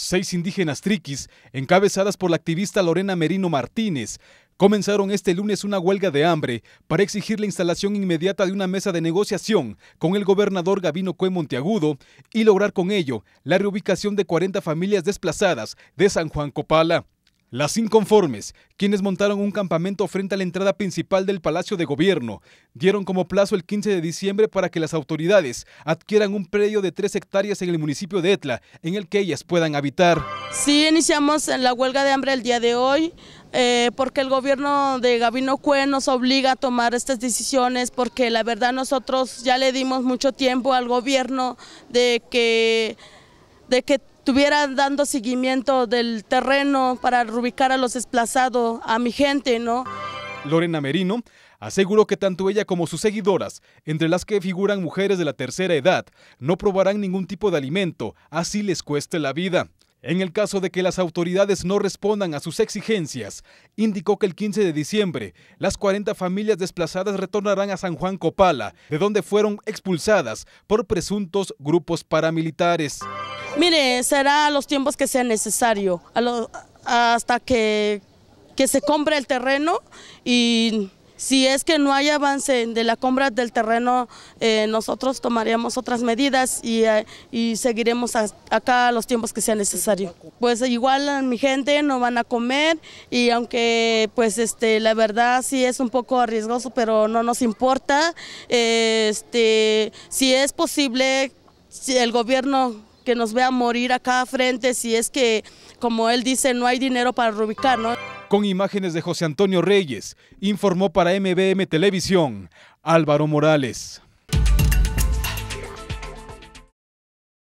seis indígenas triquis, encabezadas por la activista Lorena Merino Martínez, comenzaron este lunes una huelga de hambre para exigir la instalación inmediata de una mesa de negociación con el gobernador Gabino Cue Monteagudo y lograr con ello la reubicación de 40 familias desplazadas de San Juan Copala. Las inconformes, quienes montaron un campamento frente a la entrada principal del Palacio de Gobierno, dieron como plazo el 15 de diciembre para que las autoridades adquieran un predio de tres hectáreas en el municipio de Etla, en el que ellas puedan habitar. Sí, iniciamos la huelga de hambre el día de hoy. Eh, porque el gobierno de Gabino Cue nos obliga a tomar estas decisiones, porque la verdad nosotros ya le dimos mucho tiempo al gobierno de que, de que estuviera dando seguimiento del terreno para reubicar a los desplazados, a mi gente, ¿no? Lorena Merino aseguró que tanto ella como sus seguidoras, entre las que figuran mujeres de la tercera edad, no probarán ningún tipo de alimento, así les cueste la vida. En el caso de que las autoridades no respondan a sus exigencias, indicó que el 15 de diciembre las 40 familias desplazadas retornarán a San Juan Copala, de donde fueron expulsadas por presuntos grupos paramilitares. Mire, será los tiempos que sea necesario, hasta que, se compre el terreno y si es que no hay avance de la compra del terreno, eh, nosotros tomaríamos otras medidas y, eh, y seguiremos acá los tiempos que sea necesario. Pues igual mi gente no van a comer y aunque pues este, la verdad sí es un poco arriesgoso, pero no nos importa. Eh, este, si es posible, el gobierno que nos vea morir a frente si es que, como él dice, no hay dinero para rubicar. ¿no? Con imágenes de José Antonio Reyes, informó para MBM Televisión Álvaro Morales.